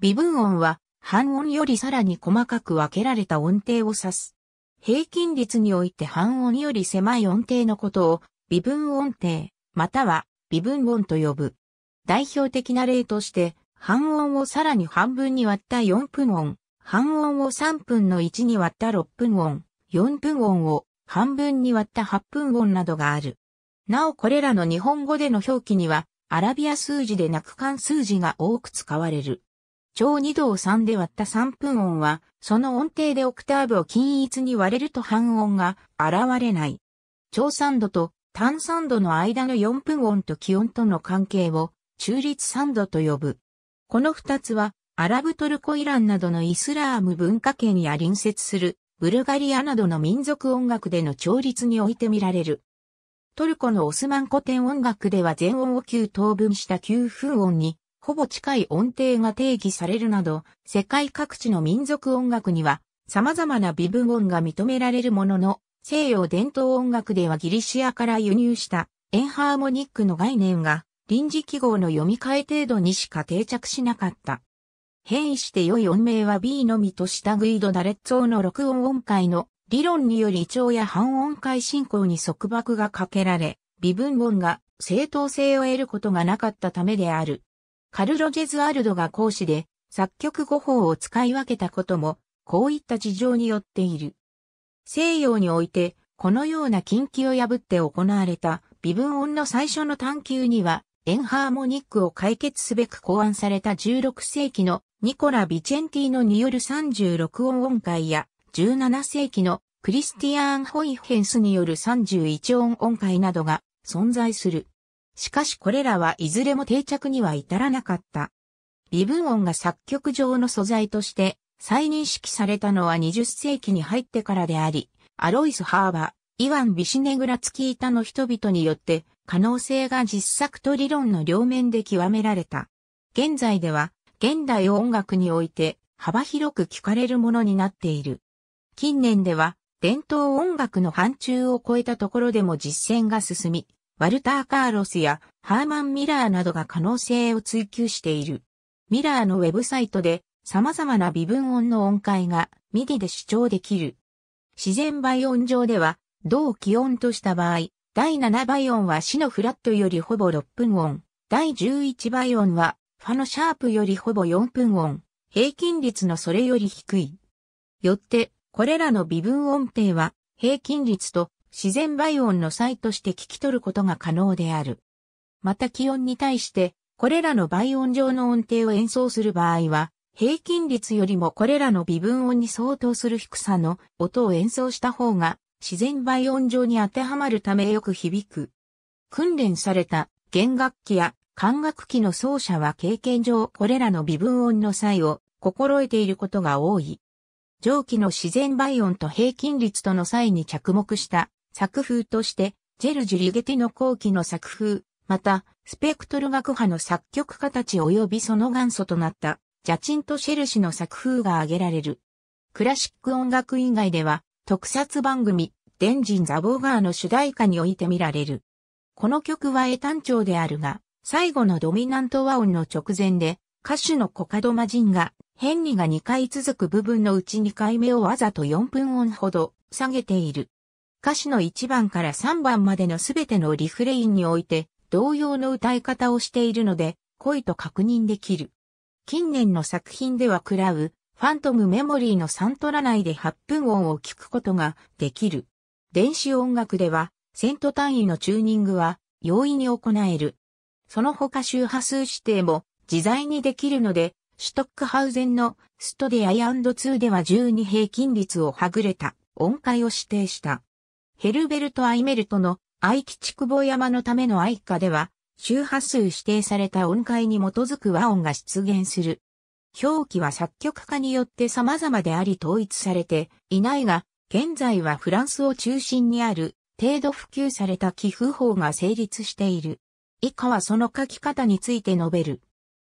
微分音は半音よりさらに細かく分けられた音程を指す。平均率において半音より狭い音程のことを微分音程、または微分音と呼ぶ。代表的な例として、半音をさらに半分に割った4分音、半音を3分の1に割った6分音、4分音を半分に割った8分音などがある。なおこれらの日本語での表記には、アラビア数字でなく漢数字が多く使われる。超二度を3で割った3分音は、その音程でオクターブを均一に割れると半音が現れない。超三度と単三度の間の4分音と気音との関係を中立三度と呼ぶ。この二つは、アラブトルコイランなどのイスラーム文化圏や隣接するブルガリアなどの民族音楽での調律において見られる。トルコのオスマン古典音楽では全音を9等分した9分音にほぼ近い音程が定義されるなど、世界各地の民族音楽には様々な微分音が認められるものの、西洋伝統音楽ではギリシアから輸入したエンハーモニックの概念が臨時記号の読み替え程度にしか定着しなかった。変異して良い音名は B のみとしたグイド・ダレッツォの録音音階の理論により腸や半音階進行に束縛がかけられ、微分音が正当性を得ることがなかったためである。カルロ・ジェズアルドが講師で作曲語法を使い分けたことも、こういった事情によっている。西洋において、このような禁忌を破って行われた微分音の最初の探求には、エンハーモニックを解決すべく考案された16世紀のニコラ・ビチェンティーノによる36音音階や17世紀のクリスティアーン・ホイヘンスによる31音音階などが存在する。しかしこれらはいずれも定着には至らなかった。微分音が作曲上の素材として再認識されたのは20世紀に入ってからであり、アロイス・ハーバ、ー、イワン・ビシネグラツキータの人々によって可能性が実作と理論の両面で極められた。現在では現代音楽において幅広く聞かれるものになっている。近年では伝統音楽の範疇を超えたところでも実践が進み、ワルター・カーロスやハーマン・ミラーなどが可能性を追求している。ミラーのウェブサイトで様々な微分音の音階が MIDI で主張できる。自然倍音上では、同気音とした場合、第7倍音は死のフラットよりほぼ6分音、第11倍音はファのシャープよりほぼ4分音、平均率のそれより低い。よって、これらの微分音程は平均率と自然倍音の際として聞き取ることが可能である。また気温に対して、これらの倍音上の音程を演奏する場合は、平均率よりもこれらの微分音に相当する低さの音を演奏した方が自然倍音上に当てはまるためよく響く。訓練された弦楽器や管楽器の奏者は経験上これらの微分音の際を心得ていることが多い。上記の自然倍音と平均率との際に着目した作風として、ジェルジュ・リゲティの後期の作風、また、スペクトル学派の作曲家たち及びその元祖となった、ジャチンとシェル氏の作風が挙げられる。クラシック音楽以外では、特撮番組、デンジン・ザ・ボーガーの主題歌において見られる。この曲は英単調であるが、最後のドミナント和音の直前で、歌手のコカドマジンが、変にが2回続く部分のうち2回目をわざと4分音ほど下げている。歌詞の1番から3番までのすべてのリフレインにおいて同様の歌い方をしているので、恋と確認できる。近年の作品では喰らう、ファントムメモリーのサントラ内で8分音を聞くことができる。電子音楽では、セント単位のチューニングは容易に行える。その他周波数指定も自在にできるので、シュトックハウゼンのストデア &2 では12平均率をはぐれた音階を指定した。ヘルベルト・アイメルトの愛吉久保山のための愛歌では、周波数指定された音階に基づく和音が出現する。表記は作曲家によって様々であり統一されていないが、現在はフランスを中心にある程度普及された寄付法が成立している。以下はその書き方について述べる。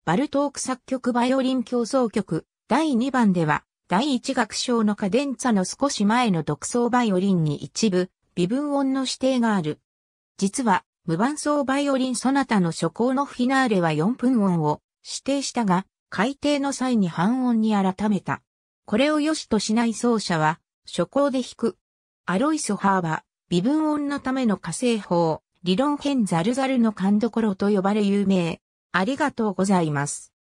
バルトーク作曲バイオリン協奏曲第2番では、第一楽章のカデンツァの少し前の独奏バイオリンに一部、微分音の指定がある。実は、無伴奏バイオリンソナタの初行のフィナーレは4分音を指定したが、改定の際に半音に改めた。これを良しとしない奏者は、初行で弾く。アロイス・ハーは、微分音のための火星法、理論編ザルザルの勘どころと呼ばれ有名。ありがとうございます。